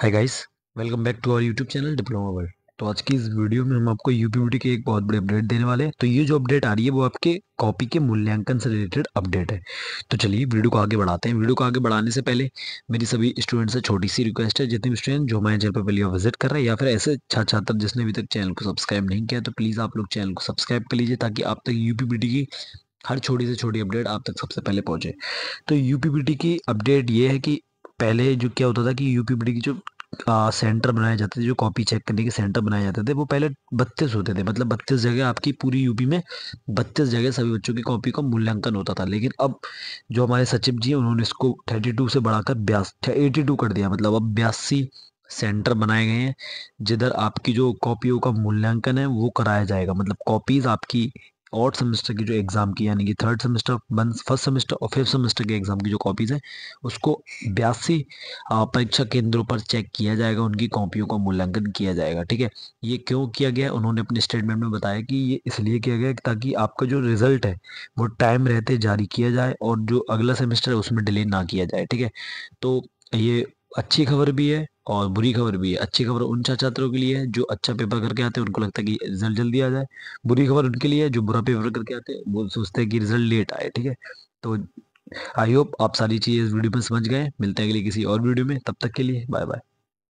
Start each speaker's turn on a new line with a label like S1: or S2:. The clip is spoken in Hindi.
S1: hi guys welcome back to our YouTube channel diploma world तो आज की इस वीडियो में हम आपको यूपीबीटी की एक बहुत बड़े अपडेट देने वाले हैं तो ये जो अपडेट आ रही है वो आपके कॉपी के मूल्यांकन से रिलेटेड अपडेट है तो चलिए वीडियो को आगे बढ़ाते हैं वीडियो को आगे बढ़ाने से पहले मेरी सभी स्टूडेंट से छोटी सी रिक्वेस्ट है जितने स्टूडेंट जो हमारे चैनल पर पहले विजिट कर रहे हैं या फिर ऐसे छात्र छात्र जिसने अभी तक चैनल को सब्सक्राइब नहीं किया तो प्लीज़ आप लोग चैनल को सब्सक्राइब कर लीजिए ताकि आप तक यू की हर छोटी से छोटी अपडेट आप तक सबसे पहले पहुँचे तो यू की अपडेट ये है कि पहले जो क्या होता था कि यूपीपीडी की जो आ, सेंटर बनाए जाते थे जो कॉपी चेक करने के सेंटर बनाए जाते थे वो पहले बत्तीस होते थे मतलब बत्तीस जगह आपकी पूरी यूपी में बत्तीस जगह सभी बच्चों की कॉपी का मूल्यांकन होता था लेकिन अब जो हमारे सचिव जी हैं उन्होंने इसको थर्टी टू से बढ़ाकर ब्यास एटी टू कर दिया मतलब अब बयासी सेंटर बनाए गए हैं जिधर आपकी जो कॉपियों का मूल्यांकन है वो कराया जाएगा मतलब कॉपीज़ आपकी और सेमेस्टर की जो एग्ज़ाम की यानी कि third semester one first semester और फिफ्थ सेमेस्टर के एग्ज़ाम की जो कॉपीज़ हैं उसको बयासी परीक्षा केंद्रों पर चेक किया जाएगा उनकी कॉपियों का मूल्यांकन किया जाएगा ठीक है ये क्यों किया गया उन्होंने अपने स्टेटमेंट में बताया कि ये इसलिए किया गया ताकि आपका जो रिज़ल्ट है वो टाइम रहते जारी किया जाए और जो अगला सेमेस्टर है उसमें डिले ना किया जाए ठीक है तो ये अच्छी खबर भी है और बुरी खबर भी है अच्छी खबर उन छात्रों के लिए है जो अच्छा पेपर करके आते हैं उनको लगता है कि रिजल्ट जल्दी आ जाए बुरी खबर उनके लिए है जो बुरा पेपर करके आते हैं वो सोचते हैं कि रिजल्ट लेट आए ठीक है तो आई होप आप सारी चीज़ें इस वीडियो में समझ गए मिलते हैं अगले किसी और वीडियो में तब तक के लिए बाय बाय